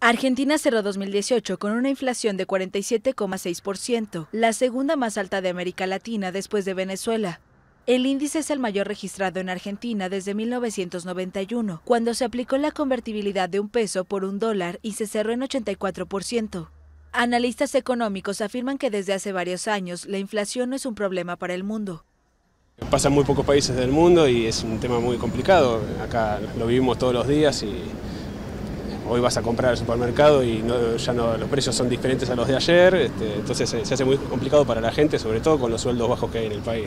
Argentina cerró 2018 con una inflación de 47,6%, la segunda más alta de América Latina después de Venezuela. El índice es el mayor registrado en Argentina desde 1991, cuando se aplicó la convertibilidad de un peso por un dólar y se cerró en 84%. Analistas económicos afirman que desde hace varios años la inflación no es un problema para el mundo. Pasan muy pocos países del mundo y es un tema muy complicado. Acá lo vivimos todos los días y hoy vas a comprar al supermercado y ya no, los precios son diferentes a los de ayer, este, entonces eh, se, hace muy complicado para la gente, sobre todo con los sueldos bajos que hay en el país.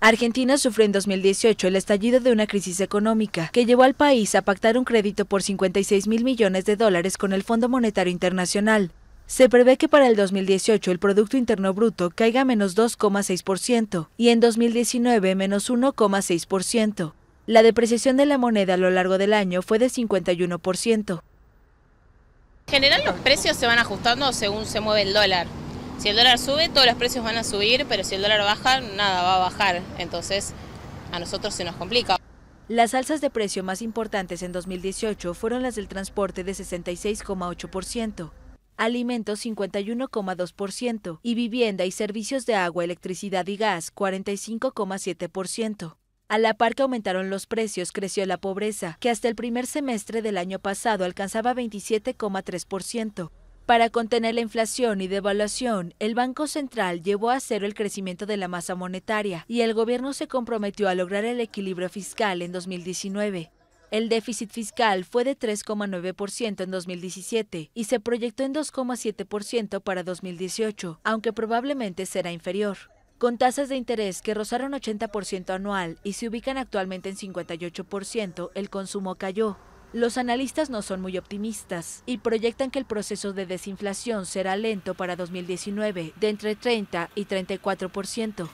Argentina sufrió en 2018 el estallido de una crisis económica que llevó al país a pactar un crédito por 56 mil millones de dólares con el Fondo Monetario Internacional. Se prevé que para el 2018 el Producto Interno Bruto caiga menos 2,6% y en 2019 menos 1,6%. La depreciación de la moneda a lo largo del año fue de 51%. En general los precios se van ajustando según se mueve el dólar. Si el dólar sube, todos los precios van a subir, pero si el dólar baja, nada va a bajar. Entonces, a nosotros se nos complica. Las alzas de precio más importantes en 2018 fueron las del transporte de 66,8%, alimentos 51,2% y vivienda y servicios de agua, electricidad y gas 45,7%. A la par que aumentaron los precios, creció la pobreza, que hasta el primer semestre del año pasado alcanzaba 27,3%. Para contener la inflación y devaluación, el Banco Central llevó a cero el crecimiento de la masa monetaria y el gobierno se comprometió a lograr el equilibrio fiscal en 2019. El déficit fiscal fue de 3,9% en 2017 y se proyectó en 2,7% para 2018, aunque probablemente será inferior con tasas de interés que rozaron 80% anual y se ubican actualmente en 58%, el consumo cayó. Los analistas no son muy optimistas y proyectan que el proceso de desinflación será lento para 2019, de entre 30 y 34%.